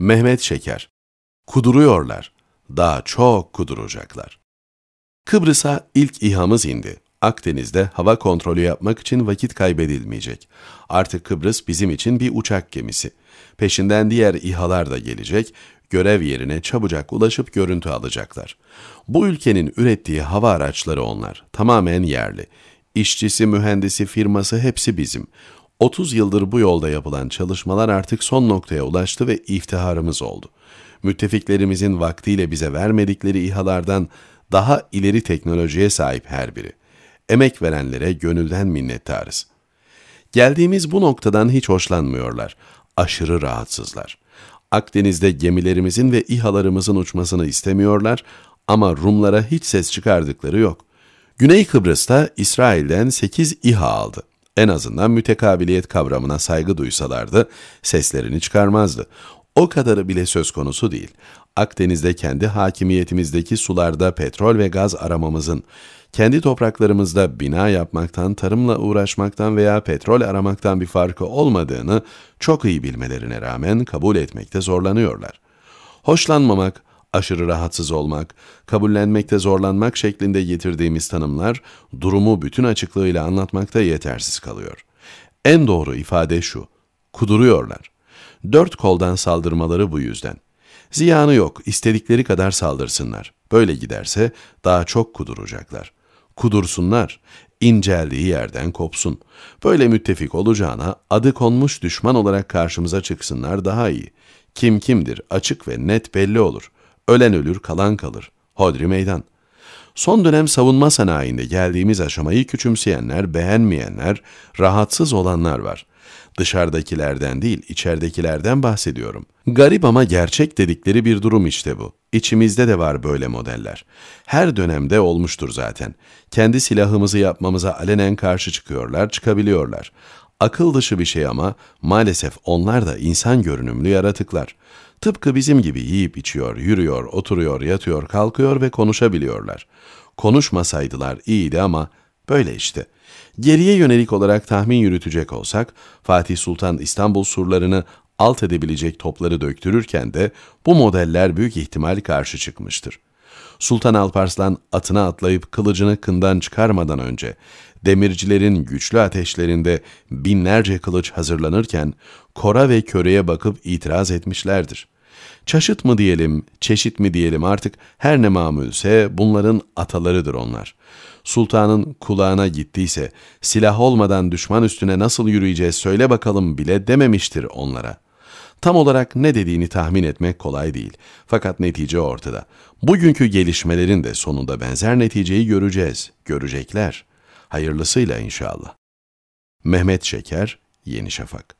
Mehmet Şeker. Kuduruyorlar. Daha çok kuduracaklar. Kıbrıs'a ilk İHA'mız indi. Akdeniz'de hava kontrolü yapmak için vakit kaybedilmeyecek. Artık Kıbrıs bizim için bir uçak gemisi. Peşinden diğer İHA'lar da gelecek, görev yerine çabucak ulaşıp görüntü alacaklar. Bu ülkenin ürettiği hava araçları onlar, tamamen yerli. İşçisi, mühendisi, firması hepsi bizim. 30 yıldır bu yolda yapılan çalışmalar artık son noktaya ulaştı ve iftiharımız oldu. Müttefiklerimizin vaktiyle bize vermedikleri İHA'lardan daha ileri teknolojiye sahip her biri. Emek verenlere gönülden minnettarız. Geldiğimiz bu noktadan hiç hoşlanmıyorlar. Aşırı rahatsızlar. Akdeniz'de gemilerimizin ve İHA'larımızın uçmasını istemiyorlar ama Rumlara hiç ses çıkardıkları yok. Güney Kıbrıs'ta İsrail'den 8 İHA aldı en azından mütekabiliyet kavramına saygı duysalardı seslerini çıkarmazdı. O kadarı bile söz konusu değil. Akdeniz'de kendi hakimiyetimizdeki sularda petrol ve gaz aramamızın, kendi topraklarımızda bina yapmaktan, tarımla uğraşmaktan veya petrol aramaktan bir farkı olmadığını çok iyi bilmelerine rağmen kabul etmekte zorlanıyorlar. Hoşlanmamak, aşırı rahatsız olmak, kabullenmekte zorlanmak şeklinde getirdiğimiz tanımlar durumu bütün açıklığıyla anlatmakta yetersiz kalıyor. En doğru ifade şu, kuduruyorlar. Dört koldan saldırmaları bu yüzden. Ziyanı yok, istedikleri kadar saldırsınlar. Böyle giderse daha çok kuduracaklar. Kudursunlar, inceldiği yerden kopsun. Böyle müttefik olacağına adı konmuş düşman olarak karşımıza çıksınlar daha iyi. Kim kimdir açık ve net belli olur. Ölen ölür, kalan kalır. Hodri meydan. Son dönem savunma sanayinde geldiğimiz aşamayı küçümseyenler, beğenmeyenler, rahatsız olanlar var. Dışarıdakilerden değil, içeridekilerden bahsediyorum. Garip ama gerçek dedikleri bir durum işte bu. İçimizde de var böyle modeller. Her dönemde olmuştur zaten. Kendi silahımızı yapmamıza alenen karşı çıkıyorlar, çıkabiliyorlar. Akıl dışı bir şey ama maalesef onlar da insan görünümlü yaratıklar. Tıpkı bizim gibi yiyip içiyor, yürüyor, oturuyor, yatıyor, kalkıyor ve konuşabiliyorlar. Konuşmasaydılar iyiydi ama böyle işte. Geriye yönelik olarak tahmin yürütecek olsak, Fatih Sultan İstanbul surlarını alt edebilecek topları döktürürken de bu modeller büyük ihtimal karşı çıkmıştır. Sultan Alparslan atına atlayıp kılıcını kından çıkarmadan önce demircilerin güçlü ateşlerinde binlerce kılıç hazırlanırken kora ve köreye bakıp itiraz etmişlerdir. Çaşıt mı diyelim, çeşit mi diyelim artık her ne mamülse bunların atalarıdır onlar. Sultanın kulağına gittiyse silah olmadan düşman üstüne nasıl yürüyeceğiz söyle bakalım bile dememiştir onlara.'' Tam olarak ne dediğini tahmin etmek kolay değil. Fakat netice ortada. Bugünkü gelişmelerin de sonunda benzer neticeyi göreceğiz, görecekler. Hayırlısıyla inşallah. Mehmet Şeker, Yeni Şafak